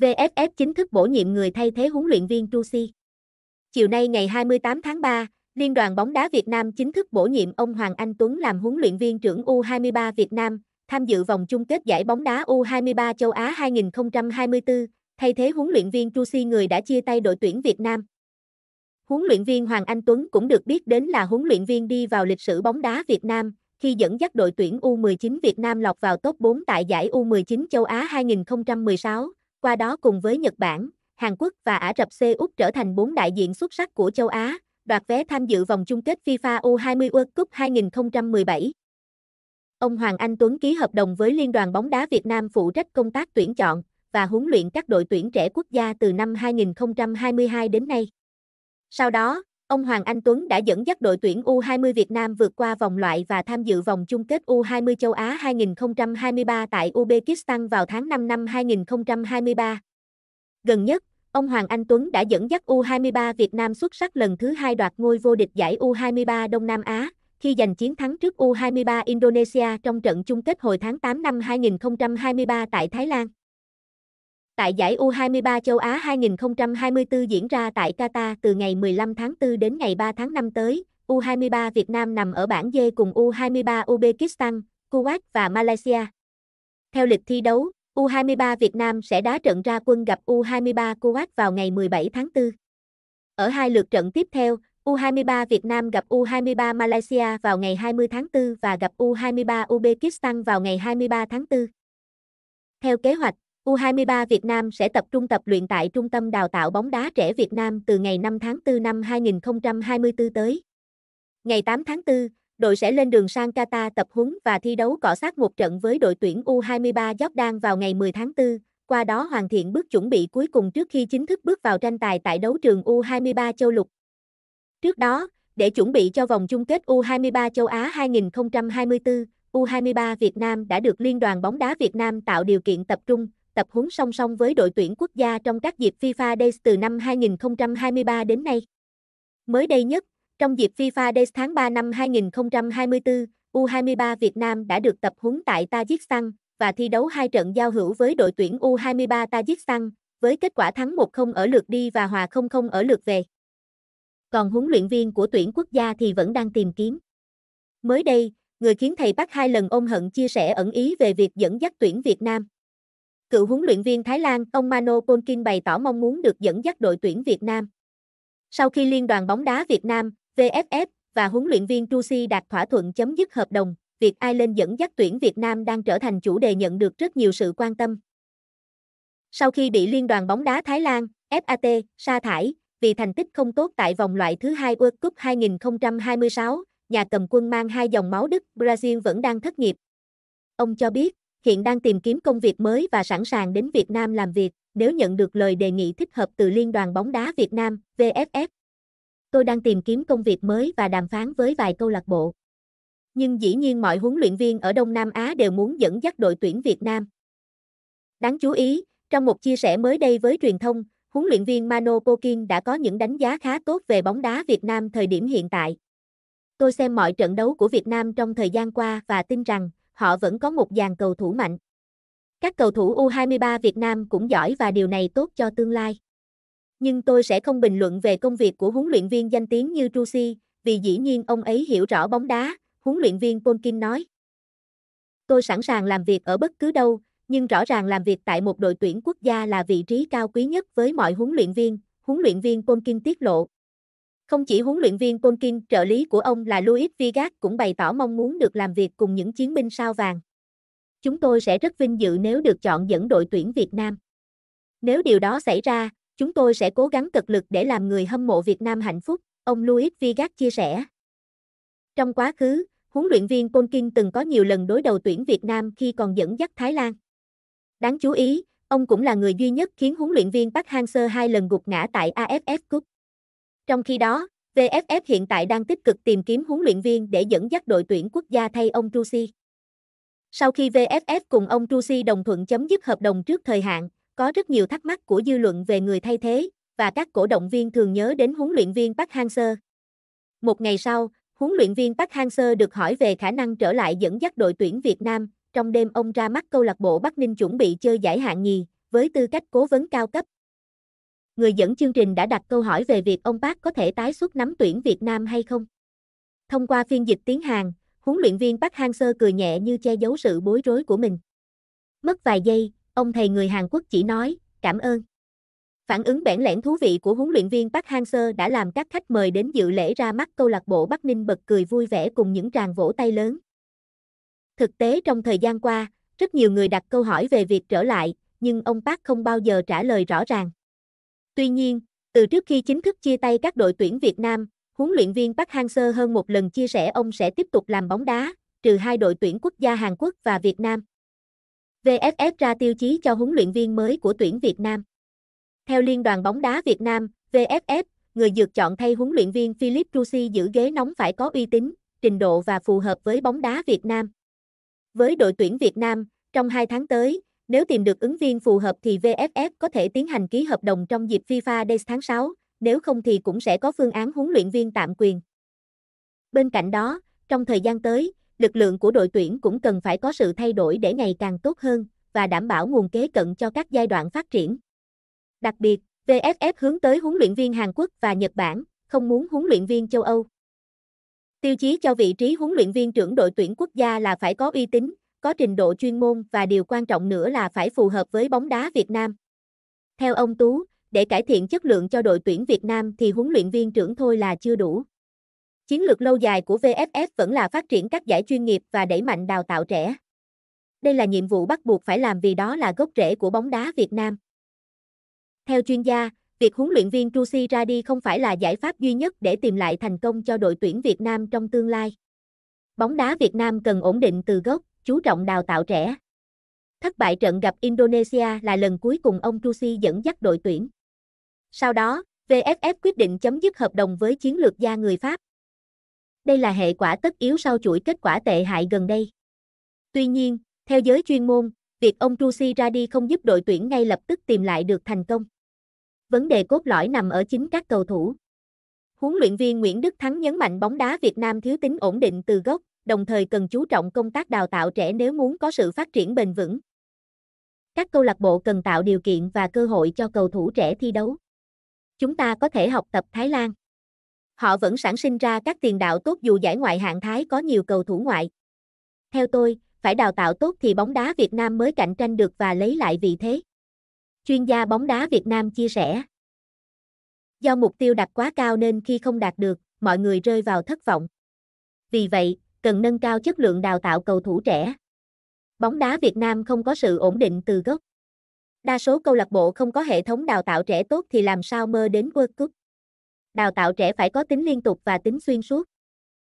VFF chính thức bổ nhiệm người thay thế huấn luyện viên Chu Chiều nay ngày 28 tháng 3, Liên đoàn bóng đá Việt Nam chính thức bổ nhiệm ông Hoàng Anh Tuấn làm huấn luyện viên trưởng U23 Việt Nam, tham dự vòng chung kết giải bóng đá U23 châu Á 2024, thay thế huấn luyện viên Chu người đã chia tay đội tuyển Việt Nam. Huấn luyện viên Hoàng Anh Tuấn cũng được biết đến là huấn luyện viên đi vào lịch sử bóng đá Việt Nam khi dẫn dắt đội tuyển U19 Việt Nam lọt vào top 4 tại giải U19 châu Á 2016, qua đó cùng với Nhật Bản, Hàn Quốc và Ả Rập Xê út trở thành bốn đại diện xuất sắc của châu Á, đoạt vé tham dự vòng chung kết FIFA U20 World Cup 2017. Ông Hoàng Anh Tuấn ký hợp đồng với Liên đoàn bóng đá Việt Nam phụ trách công tác tuyển chọn và huấn luyện các đội tuyển trẻ quốc gia từ năm 2022 đến nay. Sau đó, Ông Hoàng Anh Tuấn đã dẫn dắt đội tuyển U20 Việt Nam vượt qua vòng loại và tham dự vòng chung kết U20 châu Á 2023 tại Uzbekistan vào tháng 5 năm 2023. Gần nhất, ông Hoàng Anh Tuấn đã dẫn dắt U23 Việt Nam xuất sắc lần thứ hai đoạt ngôi vô địch giải U23 Đông Nam Á khi giành chiến thắng trước U23 Indonesia trong trận chung kết hồi tháng 8 năm 2023 tại Thái Lan tại giải U23 châu Á 2024 diễn ra tại Qatar từ ngày 15 tháng 4 đến ngày 3 tháng 5 tới. U23 Việt Nam nằm ở bảng D cùng U23 Uzbekistan, Kuwait và Malaysia. Theo lịch thi đấu, U23 Việt Nam sẽ đá trận ra quân gặp U23 Kuwait vào ngày 17 tháng 4. Ở hai lượt trận tiếp theo, U23 Việt Nam gặp U23 Malaysia vào ngày 20 tháng 4 và gặp U23 Uzbekistan vào ngày 23 tháng 4. Theo kế hoạch, U23 Việt Nam sẽ tập trung tập luyện tại Trung tâm Đào tạo bóng đá trẻ Việt Nam từ ngày 5 tháng 4 năm 2024 tới. Ngày 8 tháng 4, đội sẽ lên đường sang Qatar tập huấn và thi đấu cọ sát một trận với đội tuyển U23 Jordan vào ngày 10 tháng 4, qua đó hoàn thiện bước chuẩn bị cuối cùng trước khi chính thức bước vào tranh tài tại đấu trường U23 châu lục. Trước đó, để chuẩn bị cho vòng chung kết U23 châu Á 2024, U23 Việt Nam đã được Liên đoàn bóng đá Việt Nam tạo điều kiện tập trung, tập huấn song song với đội tuyển quốc gia trong các dịp FIFA Days từ năm 2023 đến nay. Mới đây nhất, trong dịp FIFA Days tháng 3 năm 2024, U23 Việt Nam đã được tập huấn tại Tajikistan và thi đấu hai trận giao hữu với đội tuyển U23 Tajikistan với kết quả thắng 1-0 ở lượt đi và hòa 0-0 ở lượt về. Còn huấn luyện viên của tuyển quốc gia thì vẫn đang tìm kiếm. Mới đây, người khiến thầy Park hai lần ôm hận chia sẻ ẩn ý về việc dẫn dắt tuyển Việt Nam. Cựu huấn luyện viên Thái Lan ông Mano Polkin bày tỏ mong muốn được dẫn dắt đội tuyển Việt Nam. Sau khi Liên đoàn bóng đá Việt Nam, VFF và huấn luyện viên Trusi đạt thỏa thuận chấm dứt hợp đồng, việc ai lên dẫn dắt tuyển Việt Nam đang trở thành chủ đề nhận được rất nhiều sự quan tâm. Sau khi bị Liên đoàn bóng đá Thái Lan, FAT, sa thải, vì thành tích không tốt tại vòng loại thứ hai World Cup 2026, nhà cầm quân mang hai dòng máu Đức, Brazil vẫn đang thất nghiệp. Ông cho biết, hiện đang tìm kiếm công việc mới và sẵn sàng đến Việt Nam làm việc, nếu nhận được lời đề nghị thích hợp từ Liên đoàn bóng đá Việt Nam, VFF. Tôi đang tìm kiếm công việc mới và đàm phán với vài câu lạc bộ. Nhưng dĩ nhiên mọi huấn luyện viên ở Đông Nam Á đều muốn dẫn dắt đội tuyển Việt Nam. Đáng chú ý, trong một chia sẻ mới đây với truyền thông, huấn luyện viên Mano Pokin đã có những đánh giá khá tốt về bóng đá Việt Nam thời điểm hiện tại. Tôi xem mọi trận đấu của Việt Nam trong thời gian qua và tin rằng họ vẫn có một dàn cầu thủ mạnh. Các cầu thủ U23 Việt Nam cũng giỏi và điều này tốt cho tương lai. Nhưng tôi sẽ không bình luận về công việc của huấn luyện viên danh tiếng như Trusi, vì dĩ nhiên ông ấy hiểu rõ bóng đá, huấn luyện viên Paul Kim nói. Tôi sẵn sàng làm việc ở bất cứ đâu, nhưng rõ ràng làm việc tại một đội tuyển quốc gia là vị trí cao quý nhất với mọi huấn luyện viên, huấn luyện viên Paul Kim tiết lộ. Không chỉ huấn luyện viên Polkin, trợ lý của ông là Luis Vigas cũng bày tỏ mong muốn được làm việc cùng những chiến binh sao vàng. Chúng tôi sẽ rất vinh dự nếu được chọn dẫn đội tuyển Việt Nam. Nếu điều đó xảy ra, chúng tôi sẽ cố gắng cực lực để làm người hâm mộ Việt Nam hạnh phúc, ông Luis Vigas chia sẻ. Trong quá khứ, huấn luyện viên Polkin từng có nhiều lần đối đầu tuyển Việt Nam khi còn dẫn dắt Thái Lan. Đáng chú ý, ông cũng là người duy nhất khiến huấn luyện viên Park Hang-seo hai lần gục ngã tại AFF Cup. Trong khi đó, VFF hiện tại đang tích cực tìm kiếm huấn luyện viên để dẫn dắt đội tuyển quốc gia thay ông Trusi. Sau khi VFF cùng ông Trusi đồng thuận chấm dứt hợp đồng trước thời hạn, có rất nhiều thắc mắc của dư luận về người thay thế và các cổ động viên thường nhớ đến huấn luyện viên Park Hang-seo. Một ngày sau, huấn luyện viên Park Hang-seo được hỏi về khả năng trở lại dẫn dắt đội tuyển Việt Nam, trong đêm ông ra mắt câu lạc bộ Bắc Ninh chuẩn bị chơi giải hạng nhì với tư cách cố vấn cao cấp người dẫn chương trình đã đặt câu hỏi về việc ông Park có thể tái xuất nắm tuyển Việt Nam hay không. Thông qua phiên dịch tiếng Hàn, huấn luyện viên Park Hang-seo cười nhẹ như che giấu sự bối rối của mình. Mất vài giây, ông thầy người Hàn Quốc chỉ nói, cảm ơn. Phản ứng bẽn lẽn thú vị của huấn luyện viên Park Hang-seo đã làm các khách mời đến dự lễ ra mắt câu lạc bộ Bắc Ninh bật cười vui vẻ cùng những tràng vỗ tay lớn. Thực tế trong thời gian qua, rất nhiều người đặt câu hỏi về việc trở lại, nhưng ông Park không bao giờ trả lời rõ ràng. Tuy nhiên, từ trước khi chính thức chia tay các đội tuyển Việt Nam, huấn luyện viên Park Hang-seo hơn một lần chia sẻ ông sẽ tiếp tục làm bóng đá, trừ hai đội tuyển quốc gia Hàn Quốc và Việt Nam. VFF ra tiêu chí cho huấn luyện viên mới của tuyển Việt Nam. Theo Liên đoàn bóng đá Việt Nam, VFF, người dược chọn thay huấn luyện viên Philip Rossi giữ ghế nóng phải có uy tín, trình độ và phù hợp với bóng đá Việt Nam. Với đội tuyển Việt Nam, trong hai tháng tới, nếu tìm được ứng viên phù hợp thì VFF có thể tiến hành ký hợp đồng trong dịp FIFA Days tháng 6, nếu không thì cũng sẽ có phương án huấn luyện viên tạm quyền. Bên cạnh đó, trong thời gian tới, lực lượng của đội tuyển cũng cần phải có sự thay đổi để ngày càng tốt hơn và đảm bảo nguồn kế cận cho các giai đoạn phát triển. Đặc biệt, VFF hướng tới huấn luyện viên Hàn Quốc và Nhật Bản, không muốn huấn luyện viên châu Âu. Tiêu chí cho vị trí huấn luyện viên trưởng đội tuyển quốc gia là phải có uy tín, có trình độ chuyên môn và điều quan trọng nữa là phải phù hợp với bóng đá Việt Nam. Theo ông Tú, để cải thiện chất lượng cho đội tuyển Việt Nam thì huấn luyện viên trưởng thôi là chưa đủ. Chiến lược lâu dài của VFF vẫn là phát triển các giải chuyên nghiệp và đẩy mạnh đào tạo trẻ. Đây là nhiệm vụ bắt buộc phải làm vì đó là gốc rễ của bóng đá Việt Nam. Theo chuyên gia, việc huấn luyện viên Trusi ra đi không phải là giải pháp duy nhất để tìm lại thành công cho đội tuyển Việt Nam trong tương lai. Bóng đá Việt Nam cần ổn định từ gốc chú trọng đào tạo trẻ. Thất bại trận gặp Indonesia là lần cuối cùng ông Rusi dẫn dắt đội tuyển. Sau đó, VFF quyết định chấm dứt hợp đồng với chiến lược gia người Pháp. Đây là hệ quả tất yếu sau chuỗi kết quả tệ hại gần đây. Tuy nhiên, theo giới chuyên môn, việc ông Rusi ra đi không giúp đội tuyển ngay lập tức tìm lại được thành công. Vấn đề cốt lõi nằm ở chính các cầu thủ. Huấn luyện viên Nguyễn Đức Thắng nhấn mạnh bóng đá Việt Nam thiếu tính ổn định từ gốc, đồng thời cần chú trọng công tác đào tạo trẻ nếu muốn có sự phát triển bền vững. Các câu lạc bộ cần tạo điều kiện và cơ hội cho cầu thủ trẻ thi đấu. Chúng ta có thể học tập Thái Lan. Họ vẫn sản sinh ra các tiền đạo tốt dù giải ngoại hạng Thái có nhiều cầu thủ ngoại. Theo tôi, phải đào tạo tốt thì bóng đá Việt Nam mới cạnh tranh được và lấy lại vị thế. Chuyên gia bóng đá Việt Nam chia sẻ. Do mục tiêu đặt quá cao nên khi không đạt được, mọi người rơi vào thất vọng. Vì vậy, cần nâng cao chất lượng đào tạo cầu thủ trẻ. Bóng đá Việt Nam không có sự ổn định từ gốc. Đa số câu lạc bộ không có hệ thống đào tạo trẻ tốt thì làm sao mơ đến World Cup. Đào tạo trẻ phải có tính liên tục và tính xuyên suốt.